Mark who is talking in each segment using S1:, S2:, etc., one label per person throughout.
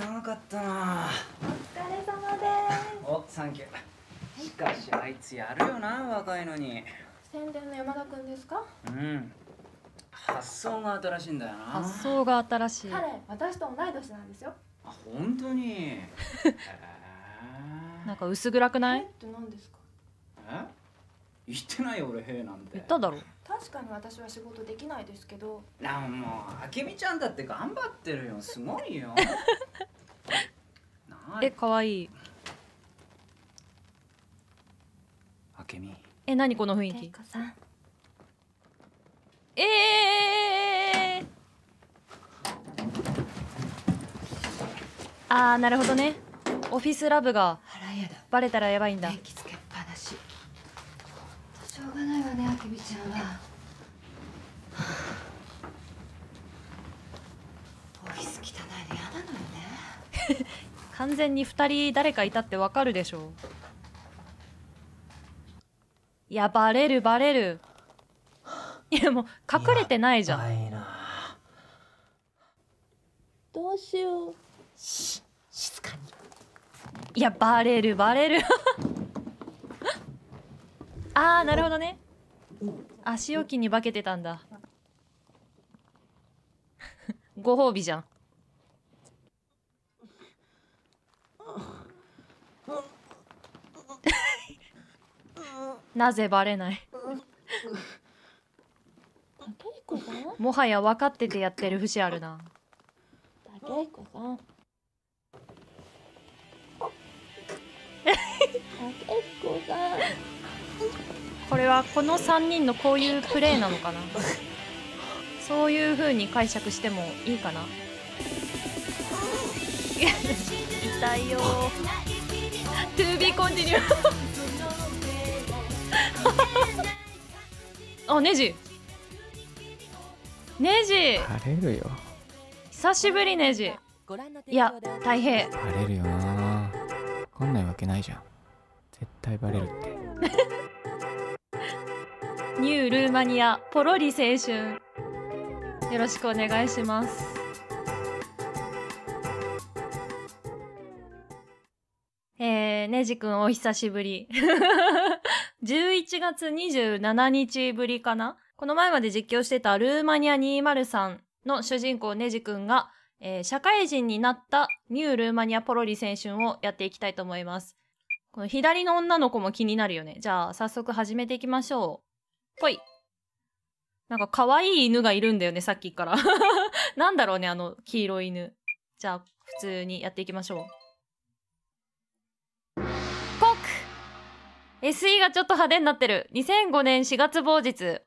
S1: ならなかったなお疲れ様ですおサンキューしかしあいつやるよな若いのに
S2: 宣伝の山田君ですか
S1: うん発想が新しいんだよな発
S3: 想が新しい彼私と同い年なんですよ
S1: あ本当にえ
S3: ー、なんか薄暗くないっ
S2: て何ですか
S1: え言ってないよ俺へなんて言っ
S2: ただろ確かに私は仕事できないですけどなもうあけみちゃんだって頑張ってるよすごいよ
S3: え可愛いいあけみえ何この雰囲気ええー、ああなるほどねオフィスラブがバレたらやばいんだ完全に2人誰かいたってわかるでしょういやバレるバレるいやもう隠れてないじゃんどうしようし静かにいやバレるバレる ああなるほどね足置きに化けてたんだご褒美じゃんなぜバレないもはや分かっててやってる節あるな竹彦さん竹彦さんこれはこの3人のこういうプレイなのかなそういうふうに解釈してもいいかな痛いよ To be continued あネジネジ晴れるよ久しぶりネジいや大平
S2: 晴れるよな分かんないわけないじゃん絶対バレるって
S3: ニュールーマニアポロリ青春よろしくお願いしますえー、ネジくんお久しぶり11月27日ぶりかなこの前まで実況してたルーマニア203の主人公ネジ君が、えー、社会人になったニュールーマニアポロリ選手をやっていきたいと思います。この左の女の子も気になるよね。じゃあ早速始めていきましょう。ほい。なんか可愛い犬がいるんだよね、さっきから。なんだろうね、あの黄色い犬。じゃあ普通にやっていきましょう。SE がちょっと派手になってる。2005年4月某日。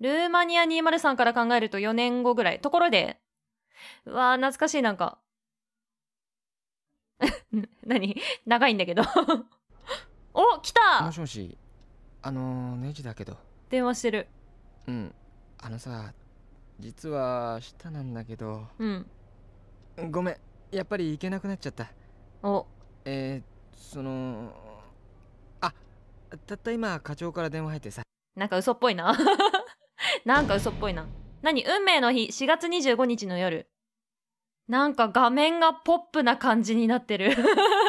S3: ルーマニア203から考えると4年後ぐらい。ところで、うわー、懐かしい、なんか。何長いんだけど
S2: お、来たもしもし、あのー、ネジだけど。電話してる。うん。あのさ、実は、明日なんだけど。うん。ごめん、やっぱり行けなくなっちゃった。お。えー、その、たった今課長から電話入ってさ
S3: なんか嘘っぽいな なんか嘘っぽいな何運命の日4月25日の夜なんか画面がポップな感じになってる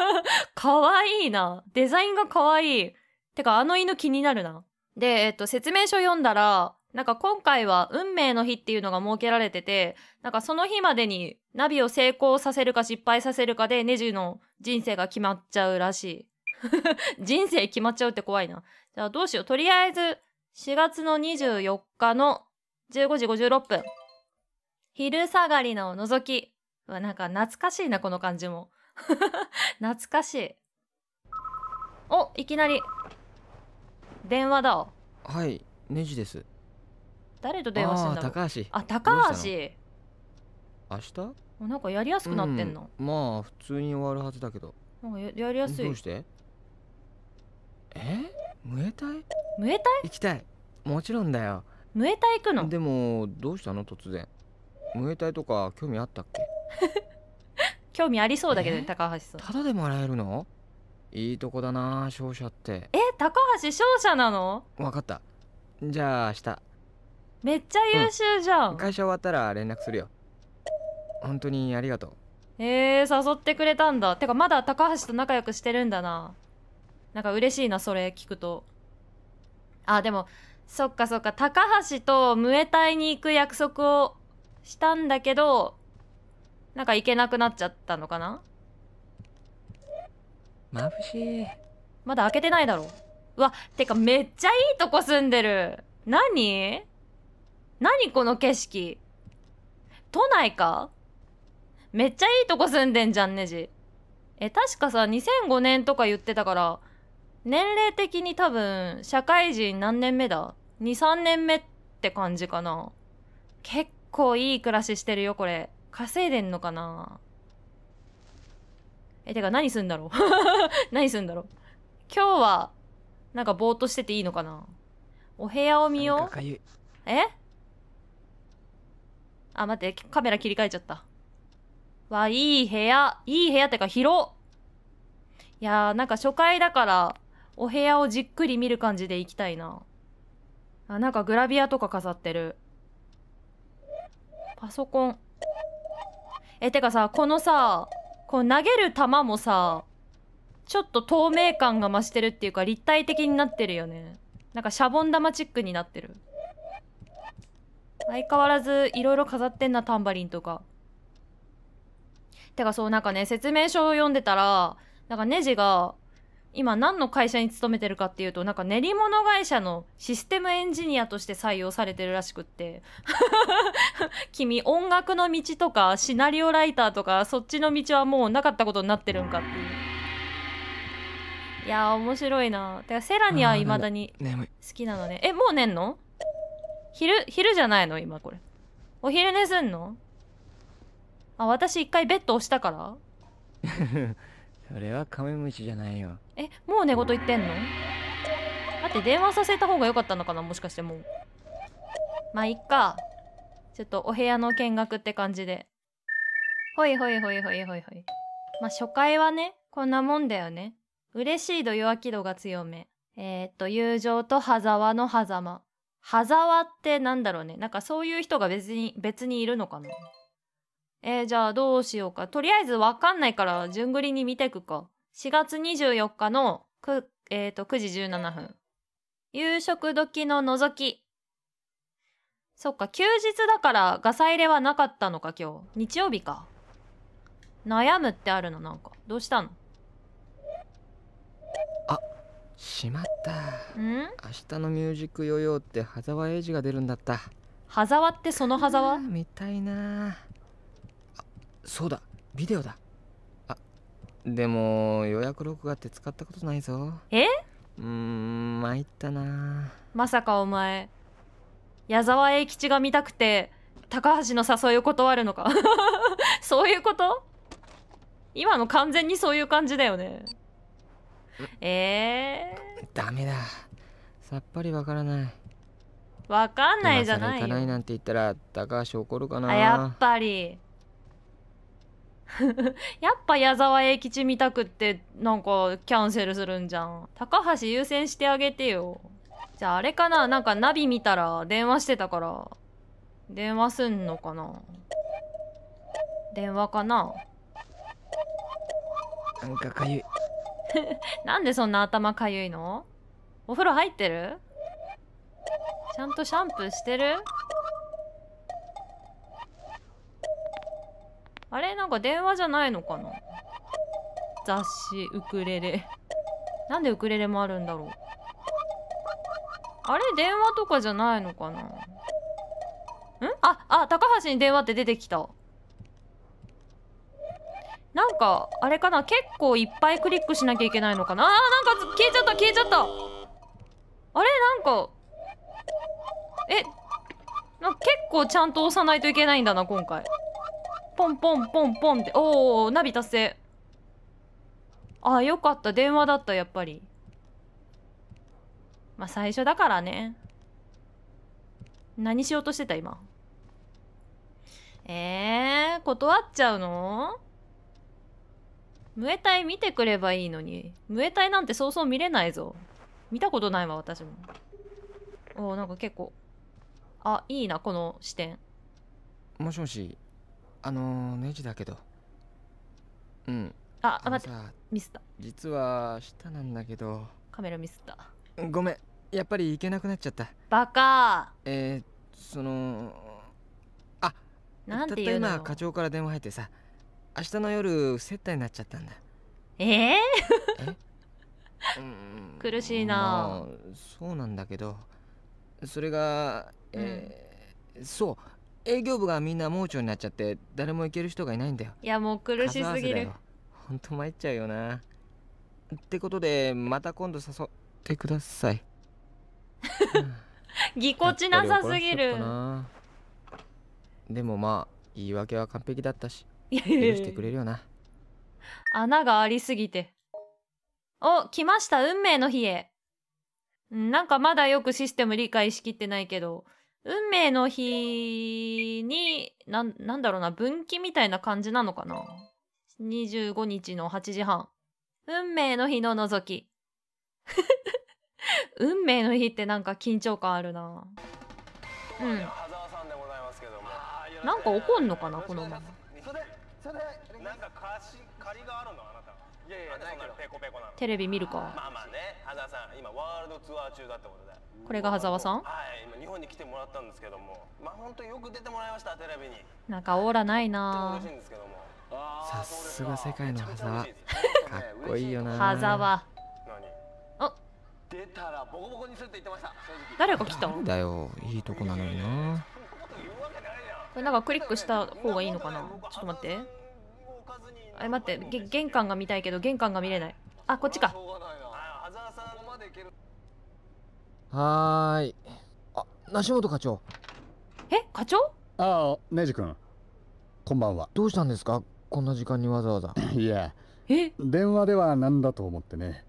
S3: かわいいなデザインがかわいいてかあの犬気になるなでえっと説明書読んだらなんか今回は運命の日っていうのが設けられてて、なんかその日までにナビを成功させるか失敗させるかでネジの人生が決まっちゃうらしい。人生決まっちゃうって怖いな。じゃあどうしよう。とりあえず、4月の24日の15時56分。昼下がりの覗き。うわ、なんか懐かしいな、この感じも。懐かしい。お、いきなり。電話だ。
S2: はい、ネジです。
S3: 誰と電話したんだろう。高橋。あ、高橋。明日なんかやりやすくなってんの、
S2: うん、まあ普通に終わるはずだけど
S3: なんかややりやすいどうして
S2: えムエタイムエタイ行きたいもちろんだよムエタイ行くのでもどうしたの突然ムエタイとか興味あったっけ
S3: 興味ありそうだけど、高橋さん
S2: ただでもらえるのいいとこだな勝者って
S3: え高橋勝者なの
S2: わかったじゃあ明日
S3: めっちゃ優秀
S2: じゃん、うん、会社終わったら連絡するよ本当にありがとうえ
S3: ー、誘ってくれたんだてかまだ高橋と仲良くしてるんだななんか嬉しいな、それ聞くと。あ、でも、そっかそっか、高橋とムエタイに行く約束をしたんだけど、なんか行けなくなっちゃったのかな眩しい。まだ開けてないだろ。うわ、てかめっちゃいいとこ住んでる。何何この景色。都内かめっちゃいいとこ住んでんじゃんねじ。え、確かさ、2005年とか言ってたから、年齢的に多分社会人何年目だ23年目って感じかな結構いい暮らししてるよこれ稼いでんのかなえてか何すんだろう 何すんだろう今日はなんかぼーっとしてていいのかなお部屋を見ようえあ待ってカメラ切り替えちゃったわいい部屋いい部屋ってか広いやーなんか初回だからお部屋をじっくり見る感じで行きたいな。あ、なんかグラビアとか飾ってる。パソコン。え、てかさ、このさ、こう投げる球もさ、ちょっと透明感が増してるっていうか立体的になってるよね。なんかシャボン玉チックになってる。相変わらずいろいろ飾ってんな、タンバリンとか。てかそう、なんかね、説明書を読んでたら、なんかネジが、今何の会社に勤めてるかっていうとなんか練り物会社のシステムエンジニアとして採用されてるらしくって 君音楽の道とかシナリオライターとかそっちの道はもうなかったことになってるんかっていういや面白いなてかセラにはいまだに好きなのねえもう寝んの昼昼じゃないの今これお昼寝すんのあ私一回ベッド押したから
S2: それはカメムシじゃないよ
S3: えもう寝言言ってんのだって電話させた方が良かったのかなもしかしてもうまあいっかちょっとお部屋の見学って感じでほいほいほいほいほいほいまあ初回はねこんなもんだよね嬉しい度弱気度が強めえー、っと友情と狭沢の狭間狭沢ってなんだろうねなんかそういう人が別に別にいるのかなえー、じゃあどうしようか。とりあえずわかんないから、順繰りに見ていくか。4月24日のく、えー、と9時17分。夕食時の覗き。そっか、休日だからガサ入れはなかったのか、今日。日曜日か。悩むってあるの、なんか。どうしたの
S2: あ、しまった。ん明日のミュージックヨーヨーって、羽沢英二が出るんだった。
S3: 羽沢ってその羽沢みたいな。
S2: そうだビデオだあでも予約録画って使ったことないぞえうん参ったな
S3: まさかお前矢沢永吉が見たくて高橋の誘いを断るのか そういうこと今の完全にそういう感じだよねえ
S2: ー、ダメださっぱりわからない
S3: わかんないじゃないよ今更行かない
S2: なんて言ったら高橋怒るかなやっ
S3: ぱり やっぱ矢沢永吉見たくってなんかキャンセルするんじゃん高橋優先してあげてよじゃああれかななんかナビ見たら電話してたから電話すんのかな電話かな
S2: なんかかゆい
S3: なんでそんな頭かゆいのお風呂入ってるちゃんとシャンプーしてるあれなんか電話じゃないのかな雑誌、ウクレレ。なんでウクレレもあるんだろうあれ電話とかじゃないのかなんあ、あ、高橋に電話って出てきた。なんか、あれかな結構いっぱいクリックしなきゃいけないのかなあーなんか消えちゃった消えちゃったあれなんか、え、な結構ちゃんと押さないといけないんだな、今回。ポンポンポンポンっておおナビ達成ああよかった電話だったやっぱりまあ最初だからね何しようとしてた今えー、断っちゃうのムエタイ見てくればいいのにムエタイなんてそうそう見れないぞ見たことないわ私もおおなんか結構あいいなこの視点
S2: もしもしあのネジだけどうん
S3: ああ待ってミスった
S2: 実はたなんだけど
S3: カメラミスった
S2: ごめんやっぱり行けなくなっちゃった
S3: バカ
S2: えー、その
S3: あなんていうの今
S2: 課長から電話入ってさ明日の夜接待になっちゃったんだえー、えうん、苦しいな、まあ、そうなんだけどそれがえーうん、そう営業部がみんな盲腸になっちゃって誰も行ける人がいないんだよ
S3: いやもう苦しすぎる
S2: ほんと参っちゃうよなってことでまた今度誘ってください
S3: ぎこちなさすぎる
S2: でもまあ言い訳は完璧だったし許してくれるよな
S3: 穴がありすぎてお来ました運命の日へなんかまだよくシステム理解しきってないけど運命の日に、な、なんだろうな、分岐みたいな感じなのかな ?25 日の8時半。運命の日の覗き。運命の日ってなんか緊張感あるな。うん。
S2: なんか怒んのか
S3: な、このまま。それ、それ、なんか貸し、
S1: 借りがあるのいやいや、なペコペコなの。
S3: テレビ見るか。まあまあね、羽沢さん、今ワールドツアー中だってことで。これが羽沢さん。はい、今日本に来てもらったんですけども、まあ本当よく出てもらいましたテレビに。なんかオーラないな。嬉しいんですけども。
S2: さすが世界の羽沢。かっこいいよな。羽沢。
S3: 何？あ。出たらボ
S2: コボコにするって言ってました。誰が来たんだよ、いいとこなのにな。
S3: これなんかクリックした方がいいのかな。ちょっと待って。あ待って玄関が見たいけど玄関が見れないあこっちか
S1: はーいあ梨本課長え課長ああネジ君こんばんはどうしたんですかこんな時間にわざわざいやえ電話では何だと思ってね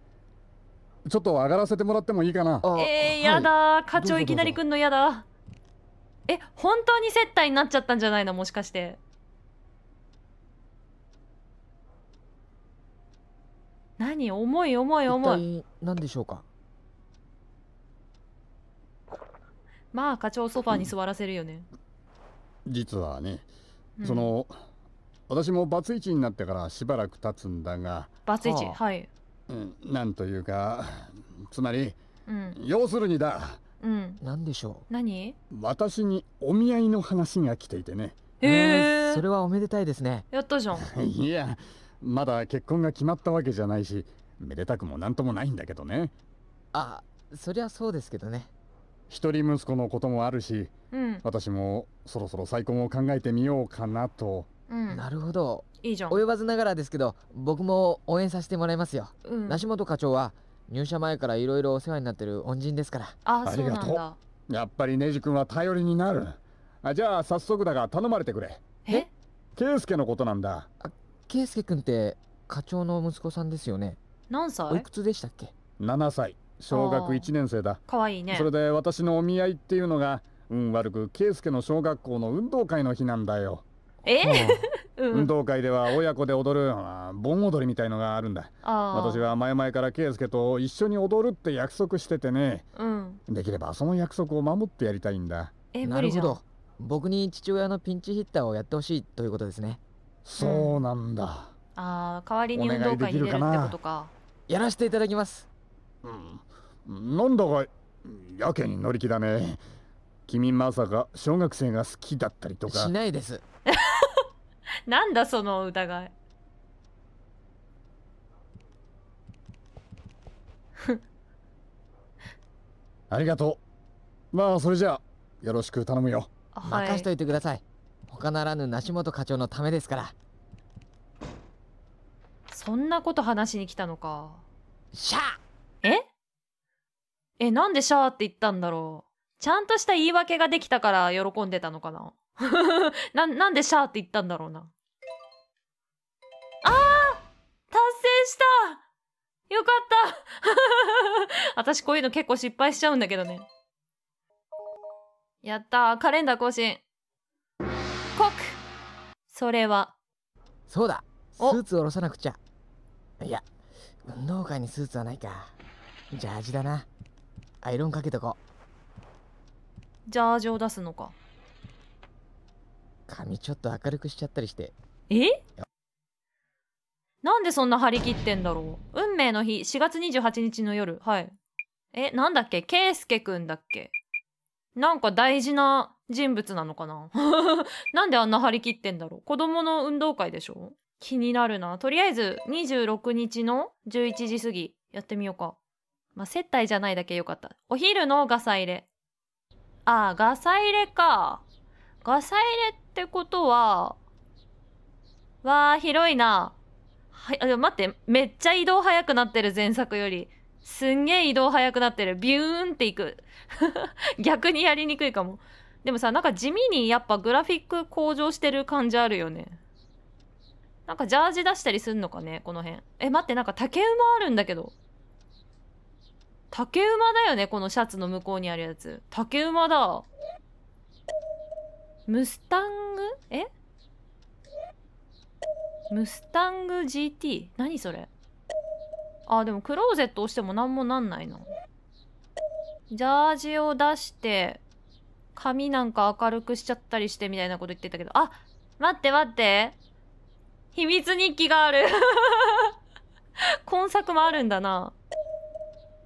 S1: ちょっと上がらせてもらってもいいかなえー、やだ、はい、課長いきなり
S3: くんのやだえ本当に接待になっちゃったんじゃないのもしかして何重い重い重
S1: い何でしょうか
S3: まあ課長ソファーに座らせるよね、
S1: 実はね、うんその私もバツイチになってからしばらく経つんだが、バツイチはいうん、なんというかつまりうん要するにだうん何でしょう何私にお見合いの話が来ていてねへえそれはおめでたいですね
S3: やったじゃん
S1: いやまだ結婚が決まったわけじゃないしめでたくも何ともないんだけどねあそりゃそうですけどね一人息子のこともあるし、うん、私もそろそろ再婚を考えてみようかなと、うん、なるほどいいじゃん及ばずながらですけど僕も応援させてもらいますよ、うん、梨本課長は入社前からいろいろお世話になってる恩人ですからありがとうやっぱりネジ君は頼りになるあじゃあ早速だが頼まれてくれえ圭介のことなんだ圭介君って課長の息子さんですよね何歳おいくつでしたっけ7歳小学1年生だかわいいねそれで私のお見合いっていうのが運悪く圭介の小学校の運動会の日なんだよ
S3: え うん、運
S1: 動会では親子で踊る盆踊りみたいのがあるんだ私は前々から圭介と一緒に踊るって約束しててね、うん、できればその約束を守ってやりたいんだえ無理じゃん僕に父親のピンチヒッターをやってほしいということですねそうなんだ、うん、あ
S3: あ代わりに運動会に出るってことか
S1: やらせていただきますうんなんだかやけに乗り気だね君まさか小学生が好きだったりとかしないです
S3: なんだその疑い
S1: ありがとうまあそれじゃあよろしく頼むよ、
S2: はい、任しといてください他ならぬ梨本課長のためですから
S3: そんなこと話しに来たのかシャええなんでシャーって言ったんだろうちゃんとした言い訳ができたから喜んでたのかな ななんでシャーって言ったんだろうなあー達成したよかった 私こういうの結構失敗しちゃうんだけどねやったーカレンダー更新告それは
S2: そうだスーツを下ろさなくちゃいや運動会にスーツはないかジャージだなアイロンかけとこジ
S3: ャージを出すのか
S2: 髪ちょっと明るくしちゃったりして
S3: えなんでそんな張り切ってんだろう運命の日4月28日の夜はいえなんだっけ圭介くんだっけなんか大事な人物なのかな なんであんな張り切ってんだろう子供の運動会でしょ気になるな。とりあえず26日の11時過ぎやってみようか。まあ、接待じゃないだけよかった。お昼のガサ入れ。あガサ入れか。ガサ入れってことは、わあ、広いな。はい、あ、待って、めっちゃ移動速くなってる、前作より。すんげー移動速くなってる。ビューンっていく。逆にやりにくいかも。でもさなんか地味にやっぱグラフィック向上してる感じあるよねなんかジャージ出したりすんのかねこの辺え待ってなんか竹馬あるんだけど竹馬だよねこのシャツの向こうにあるやつ竹馬だムスタングえムスタング GT 何それあでもクローゼット押しても何もなんないなジャージを出して髪なんか明るくしちゃったりしてみたいなこと言ってたけど、あ、待って待って。秘密日記がある 今作もあるんだな。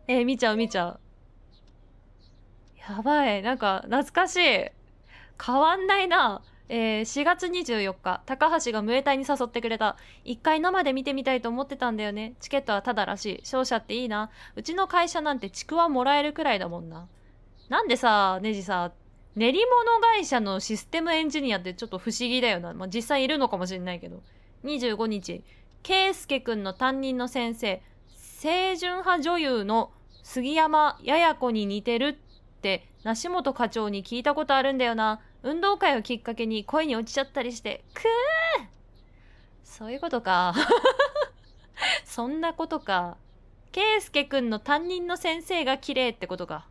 S3: えー、見ちゃう見ちゃう。やばい。なんか、懐かしい。変わんないな。えー、4月24日、高橋がムエタイに誘ってくれた。一回生で見てみたいと思ってたんだよね。チケットはタダらしい。勝者っていいな。うちの会社なんてちくわもらえるくらいだもんな。なんでさ、ネジさ、練り物会社のシステムエンジニアってちょっと不思議だよな。まあ、実際いるのかもしれないけど。25日、圭介くんの担任の先生、清純派女優の杉山やや子に似てるって梨本課長に聞いたことあるんだよな。運動会をきっかけに恋に落ちちゃったりして、くーそういうことか。そんなことか。圭介くんの担任の先生が綺麗ってことか。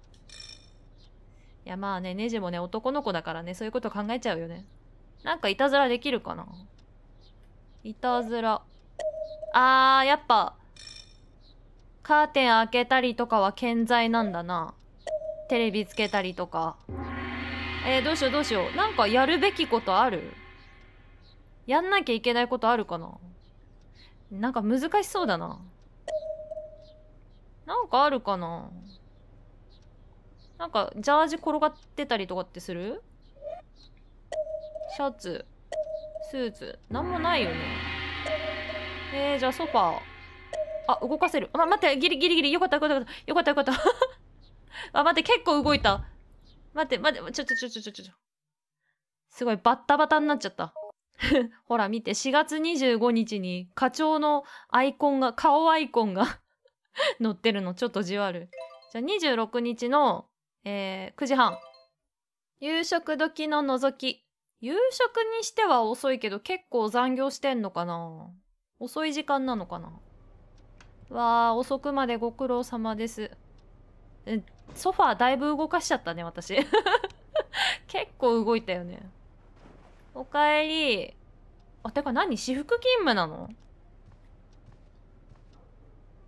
S3: いやまあね、ネジもね、男の子だからね、そういうこと考えちゃうよね。なんかいたずらできるかないたずら。あー、やっぱ、カーテン開けたりとかは健在なんだな。テレビつけたりとか。えー、どうしようどうしよう。なんかやるべきことあるやんなきゃいけないことあるかななんか難しそうだな。なんかあるかななんか、ジャージ転がってたりとかってするシャツ、スーツ、なんもないよね。えー、じゃあソファー。あ、動かせる。あ、待って、ギリギリギリ。よかったよかったよかったよかった。あ、待って、結構動いた。待って、待って、ちょちょちょちょちょちょ。すごい、バッタバタになっちゃった。ほら、見て、4月25日に課長のアイコンが、顔アイコンが載 ってるの、ちょっとじわる。じゃあ26日のえー、9時半。夕食時の覗き。夕食にしては遅いけど結構残業してんのかな遅い時間なのかなわあ、遅くまでご苦労様です。え、ソファーだいぶ動かしちゃったね、私。結構動いたよね。おかえり。あ、てか何私服勤務なの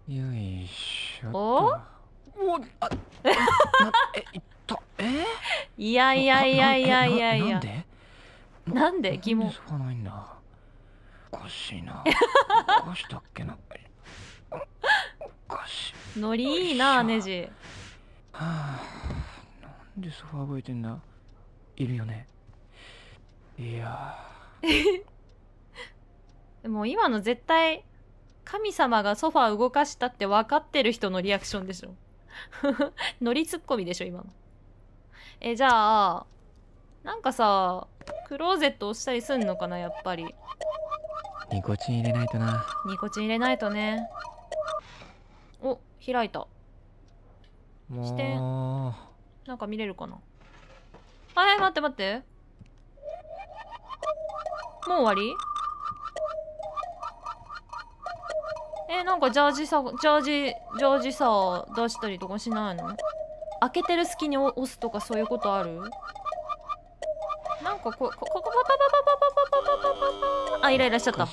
S1: よいしょお
S3: もうあえいったえいやいやいやいやいやいやなんで疑問使わな
S2: いんだおかしいな
S3: どうしたっけなおかしいノリいいなネジ
S2: はあなんでソファー動いてんだいるよねいや
S3: で も今の絶対神様がソファー動かしたって分かってる人のリアクションでしょノリツッコミでしょ、今の。え、じゃあ、なんかさ、クローゼット押したりすんのかな、やっぱり。
S2: ニコチン入れないとな。
S3: ニコチン入れないとね。お、開いた。
S2: して。な
S3: んか見れるかな。あ、れ待って待って。もう終わりえー、なんかジャージさジャージジャージさ出したりとかしないの開けてる隙に押すとかそういうことあるなんかここここパパパパパパパパパパパあイライラしちゃった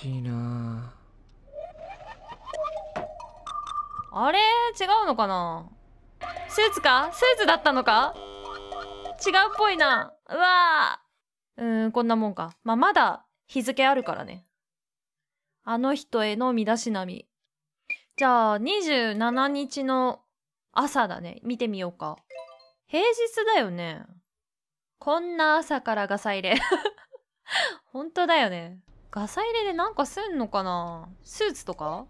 S3: あれ違うのかなスーツかスーツだったのか違うっぽいなうわーうんこんなもんかまあまだ日付あるからねあの人への身だしなみじゃあ27日の朝だね。見てみようか。平日だよね。こんな朝からガサ入れ。本当だよね。ガサ入れでなんかすんのかなスーツとか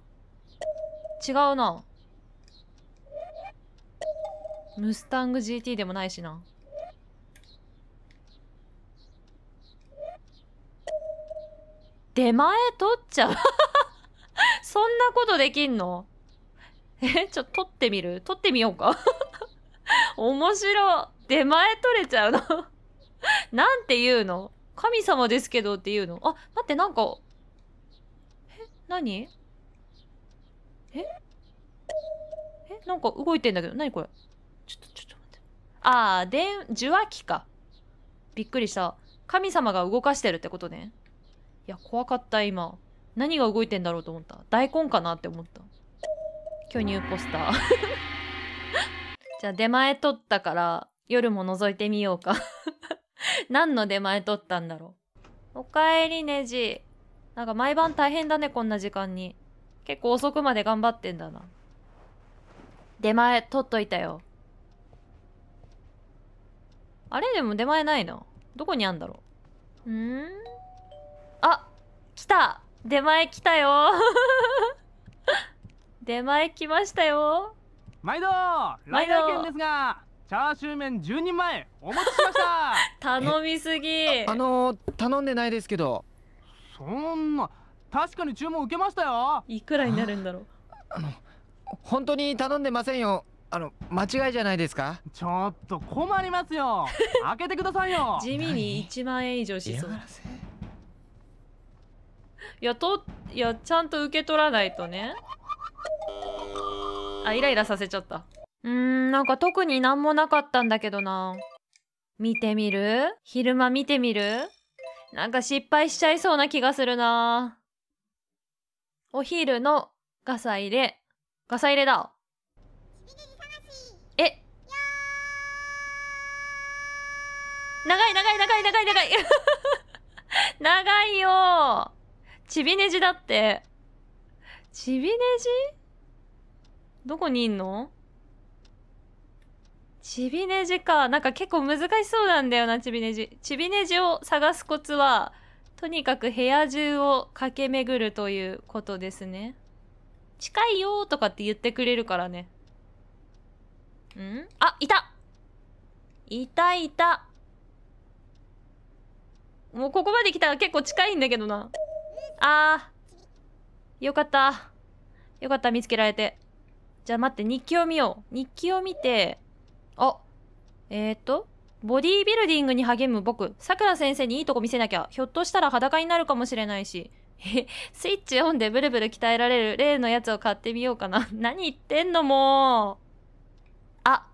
S3: 違うな。ムスタング GT でもないしな。出前取っちゃうそんなことできんの え、ちょ、っと撮ってみる撮ってみようか 面白。い出前取れちゃうの なんて言うの神様ですけどって言うのあ、待って、なんか、え、何ええ、なんか動いてんだけど、何これちょっと、ちょっと待って。ああ電受話器か。びっくりした。神様が動かしてるってことね。いや、怖かった、今。何が動いてんだろうと思った大根かなって思った巨乳ポスター じゃあ出前取ったから夜も覗いてみようか 何の出前取ったんだろうおかえりネジなんか毎晩大変だねこんな時間に結構遅くまで頑張ってんだな出前取っといたよあれでも出前ないのどこにあんだろうんあ来た出前来たよ 出前来ましたよ毎度毎度来ですがチャーシュー麺10人前お持ちしまし
S2: た 頼みすぎあの頼んでないですけどそんな確かに注文受けましたよいくらになるんだろうあの本当に頼んでませんよあの間違いじゃないですかちょっと困りますよ 開けてくださいよ地味に1万円以上しそうい
S3: やといやちゃんと受け取らないとねあイライラさせちゃったうんなんか特になんもなかったんだけどな見てみる昼間見てみるなんか失敗しちゃいそうな気がするなお昼のガサ入れガサ入れだえ長い長い長い長い長い 長いよちびねじだって。ちびねじどこにいんのちびねじか。なんか結構難しそうなんだよな、ちびねじ。ちびねじを探すコツは、とにかく部屋中を駆け巡るということですね。近いよとかって言ってくれるからね。んあ、いたいたいた。もうここまで来たら結構近いんだけどな。あー。よかった。よかった、見つけられて。じゃあ待って、日記を見よう。日記を見て、あ、えー、っと、ボディービルディングに励む僕、さくら先生にいいとこ見せなきゃ。ひょっとしたら裸になるかもしれないし。スイッチオンでブルブル鍛えられる例のやつを買ってみようかな。何言ってんのもう。あ。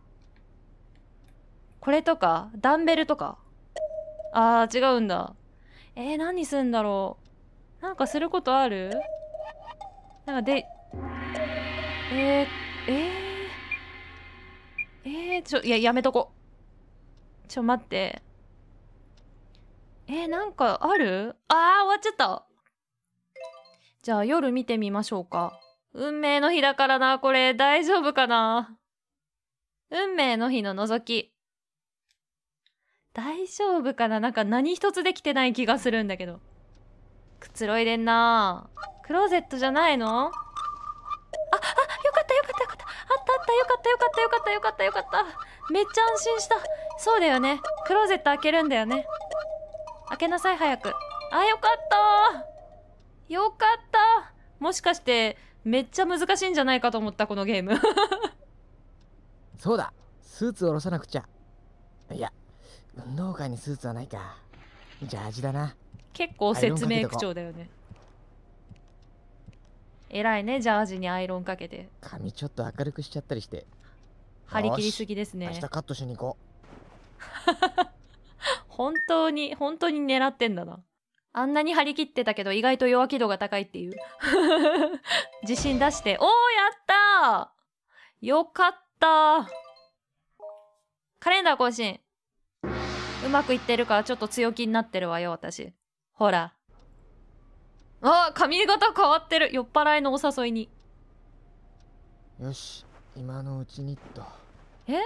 S3: これとかダンベルとか。あー、違うんだ。えー、何すんだろう。なんかすることあるなんかで、えー、えー、えー、ちょ、いや、やめとこ。ちょ、待って。えー、なんかあるあー、終わっちゃった。じゃあ夜見てみましょうか。運命の日だからな、これ大丈夫かな。運命の日の覗き。大丈夫かななんか何一つできてない気がするんだけど。くつろいでんなクローゼットじゃないのあ、あ、よかったよかったよかったあったあったよかったよかったよかったよかったよかっためっちゃ安心したそうだよねクローゼット開けるんだよね開けなさい早くあ、よかったよかったもしかしてめっちゃ難しいんじゃないかと思ったこのゲーム
S2: そうだスーツを下ろさなくちゃいや運動会にスーツはないかジャージだな結構説明口調
S3: だよね偉いねジャージにアイロンかけて
S2: 髪ちょっと明るくしちゃったりして張り切りすぎですね明日カットしに行こ
S3: う 本当に本当に狙ってんだなあんなに張り切ってたけど意外と弱気度が高いっていう 自信出しておおやったよかったカレンダー更新うまくいってるからちょっと強気になってるわよ私ほら。あ髪型変わってる酔っ払いのお誘いに。
S2: よし、今のうちにっと。え